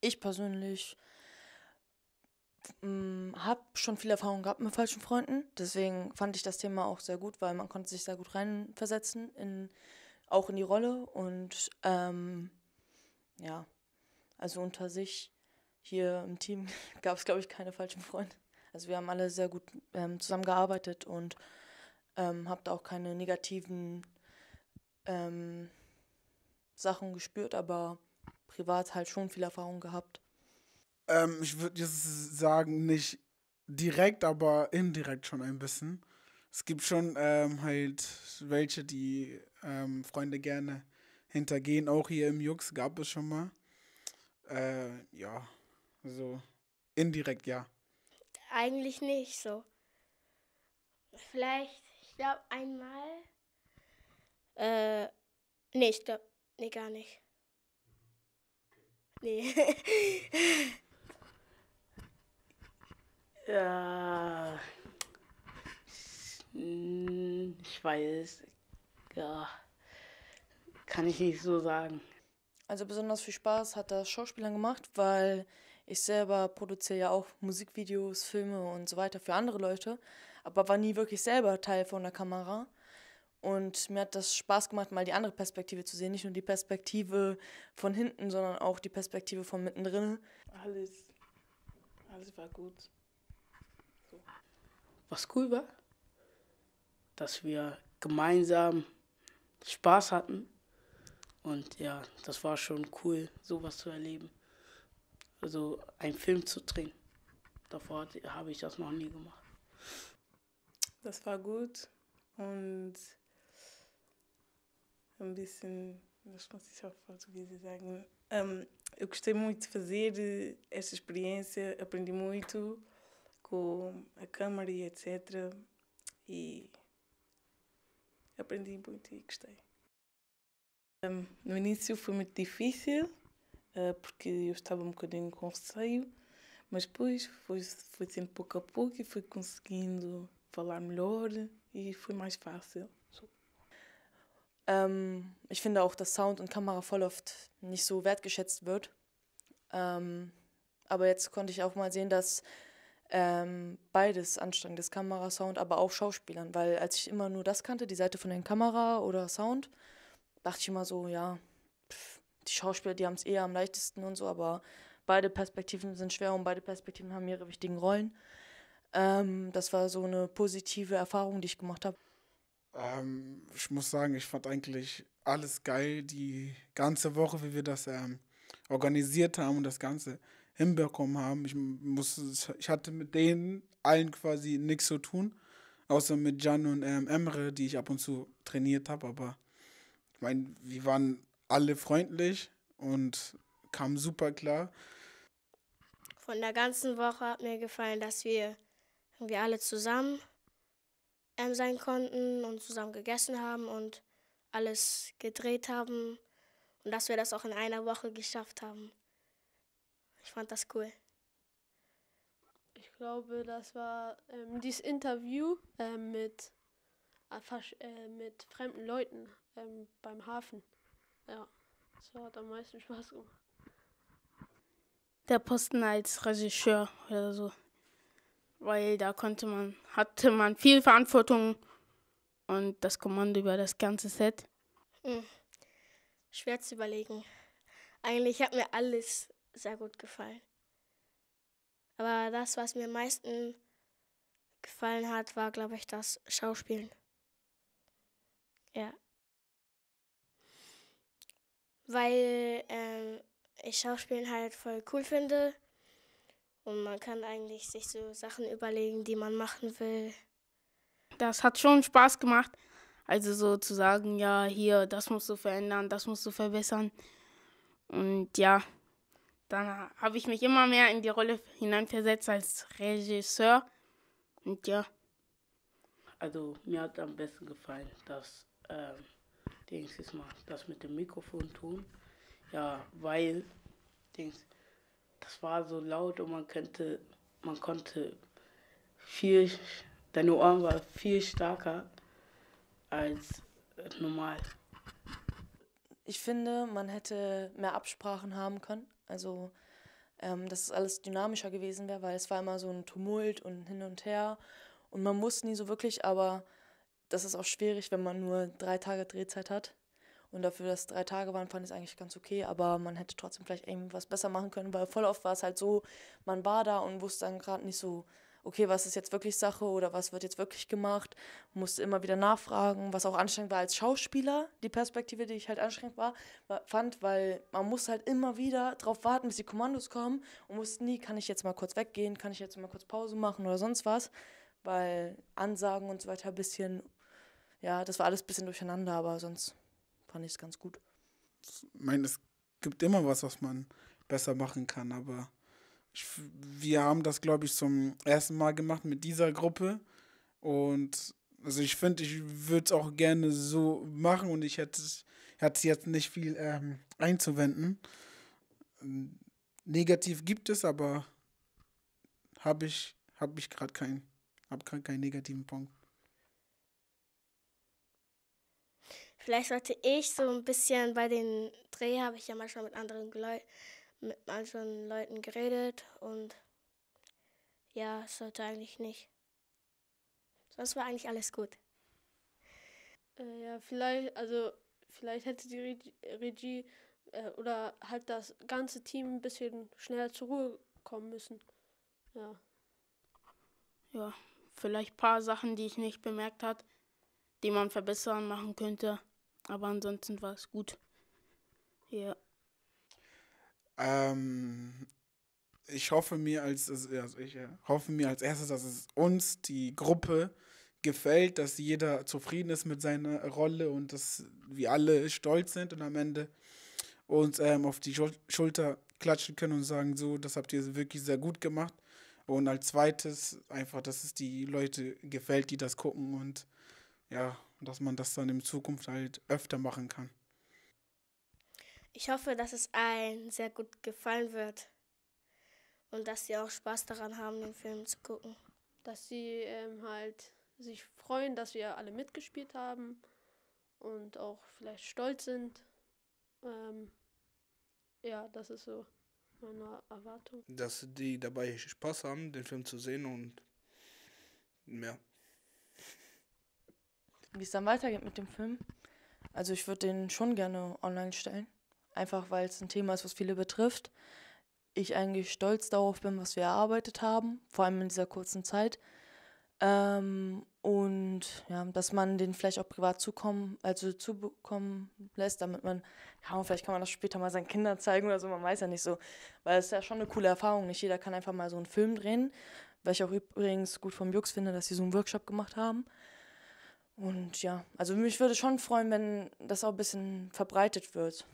ich persönlich mm, habe schon viel Erfahrung gehabt mit falschen Freunden. Deswegen fand ich das Thema auch sehr gut, weil man konnte sich sehr gut reinversetzen, in, auch in die Rolle. Und ähm, ja, also unter sich hier im Team gab es, glaube ich, keine falschen Freunde. Also wir haben alle sehr gut ähm, zusammengearbeitet und ähm, habt auch keine negativen ähm, Sachen gespürt, aber privat halt schon viel Erfahrung gehabt? Ähm, ich würde jetzt sagen, nicht direkt, aber indirekt schon ein bisschen. Es gibt schon ähm, halt welche, die ähm, Freunde gerne hintergehen. Auch hier im Jux gab es schon mal. Äh, ja, so indirekt, ja. Eigentlich nicht so. Vielleicht, ich glaube, einmal. Äh, nee, ich glaube, nee, gar nicht. Nee. ja. Hm, ich weiß. Ja. Kann ich nicht so sagen. Also besonders viel Spaß hat das Schauspielern gemacht, weil ich selber produziere ja auch Musikvideos, Filme und so weiter für andere Leute, aber war nie wirklich selber Teil von der Kamera. Und mir hat das Spaß gemacht, mal die andere Perspektive zu sehen. Nicht nur die Perspektive von hinten, sondern auch die Perspektive von mittendrin. Alles, alles war gut. So. Was cool war, dass wir gemeinsam Spaß hatten. Und ja, das war schon cool, sowas zu erleben. Also einen Film zu drehen. Davor habe ich das noch nie gemacht. Das war gut und ein disse das kann se auf Português Um, eu gostei muito de fazer eh, esta experiência, aprendi muito com a câmara e etc. E aprendi muito e gostei. Um, no início foi muito difícil, uh, porque eu estava um bocadinho com receio, mas depois foi, foi sempre pouco a pouco e fui conseguindo falar melhor e foi mais fácil. Ähm, ich finde auch, dass Sound und Kamera voll oft nicht so wertgeschätzt wird. Ähm, aber jetzt konnte ich auch mal sehen, dass ähm, beides anstrengend ist, Kamera, Sound, aber auch Schauspielern. Weil als ich immer nur das kannte, die Seite von den Kamera oder Sound, dachte ich immer so, ja, pff, die Schauspieler, die haben es eher am leichtesten und so, aber beide Perspektiven sind schwer und beide Perspektiven haben ihre wichtigen Rollen. Ähm, das war so eine positive Erfahrung, die ich gemacht habe. Ähm, ich muss sagen, ich fand eigentlich alles geil, die ganze Woche, wie wir das ähm, organisiert haben und das Ganze hinbekommen haben. Ich, muss, ich hatte mit denen allen quasi nichts zu tun, außer mit Jan und ähm, Emre, die ich ab und zu trainiert habe. Aber ich meine, wir waren alle freundlich und kamen super klar. Von der ganzen Woche hat mir gefallen, dass wir, wir alle zusammen ähm, sein konnten und zusammen gegessen haben und alles gedreht haben und dass wir das auch in einer Woche geschafft haben. Ich fand das cool. Ich glaube, das war ähm, dieses Interview ähm, äh, mit, äh, mit fremden Leuten ähm, beim Hafen. Ja, das hat am meisten Spaß gemacht. Der Posten als Regisseur oder so weil da konnte man, hatte man viel Verantwortung und das Kommando über das ganze Set. Hm. Schwer zu überlegen. Eigentlich hat mir alles sehr gut gefallen. Aber das, was mir am meisten gefallen hat, war, glaube ich, das Schauspielen. Ja. Weil ähm, ich Schauspielen halt voll cool finde. Und man kann eigentlich sich so Sachen überlegen, die man machen will. Das hat schon Spaß gemacht. Also so zu sagen, ja, hier, das musst du verändern, das musst du verbessern. Und ja, dann habe ich mich immer mehr in die Rolle hineinversetzt als Regisseur. Und ja. Also mir hat am besten gefallen, dass ähm, Dings ist mal das mit dem Mikrofon tun. Ja, weil Dings das war so laut und man könnte, man konnte viel, deine Ohren waren viel stärker als normal. Ich finde, man hätte mehr Absprachen haben können. Also, ähm, dass es alles dynamischer gewesen wäre, weil es war immer so ein Tumult und hin und her. Und man muss nie so wirklich, aber das ist auch schwierig, wenn man nur drei Tage Drehzeit hat. Und dafür, dass drei Tage waren, fand ich es eigentlich ganz okay. Aber man hätte trotzdem vielleicht irgendwas besser machen können, weil voll oft war es halt so, man war da und wusste dann gerade nicht so, okay, was ist jetzt wirklich Sache oder was wird jetzt wirklich gemacht, musste immer wieder nachfragen, was auch anstrengend war als Schauspieler, die Perspektive, die ich halt anstrengend war, fand, weil man muss halt immer wieder darauf warten, bis die Kommandos kommen und wusste nie, kann ich jetzt mal kurz weggehen, kann ich jetzt mal kurz Pause machen oder sonst was, weil Ansagen und so weiter ein bisschen, ja, das war alles ein bisschen durcheinander, aber sonst fand ich es ganz gut. Ich meine, es gibt immer was, was man besser machen kann, aber ich, wir haben das, glaube ich, zum ersten Mal gemacht mit dieser Gruppe. Und also ich finde, ich würde es auch gerne so machen und ich hätte, es jetzt nicht viel ähm, einzuwenden. Negativ gibt es, aber habe ich, hab ich gerade keinen. Habe gerade keinen negativen Punkt. vielleicht sollte ich so ein bisschen bei den Dreh, habe ich ja manchmal mit anderen Leuten, mit manchen Leuten geredet und ja, sollte eigentlich nicht. Sonst war eigentlich alles gut. Äh, ja, vielleicht, also vielleicht hätte die Regie äh, oder halt das ganze Team ein bisschen schneller zur Ruhe kommen müssen. Ja. Ja, vielleicht ein paar Sachen, die ich nicht bemerkt habe, die man verbessern machen könnte. Aber ansonsten war es gut. Ja. Ähm, ich hoffe mir als also, also ich hoffe mir als erstes, dass es uns die Gruppe gefällt, dass jeder zufrieden ist mit seiner Rolle und dass wir alle stolz sind und am Ende uns ähm, auf die Schulter klatschen können und sagen so, das habt ihr wirklich sehr gut gemacht. Und als zweites einfach, dass es die Leute gefällt, die das gucken und ja, und dass man das dann in Zukunft halt öfter machen kann. Ich hoffe, dass es allen sehr gut gefallen wird und dass sie auch Spaß daran haben, den Film zu gucken. Dass sie ähm, halt sich freuen, dass wir alle mitgespielt haben und auch vielleicht stolz sind. Ähm, ja, das ist so meine Erwartung. Dass die dabei Spaß haben, den Film zu sehen und mehr wie es dann weitergeht mit dem Film. Also ich würde den schon gerne online stellen. Einfach weil es ein Thema ist, was viele betrifft. Ich eigentlich stolz darauf bin, was wir erarbeitet haben, vor allem in dieser kurzen Zeit. Ähm, und ja, dass man den vielleicht auch privat zukommen, also zubekommen lässt, damit man, ja, vielleicht kann man das später mal seinen Kindern zeigen oder so, man weiß ja nicht so. Weil es ist ja schon eine coole Erfahrung. Nicht jeder kann einfach mal so einen Film drehen, weil ich auch übrigens gut vom Jux finde, dass sie so einen Workshop gemacht haben. Und ja, also mich würde schon freuen, wenn das auch ein bisschen verbreitet wird.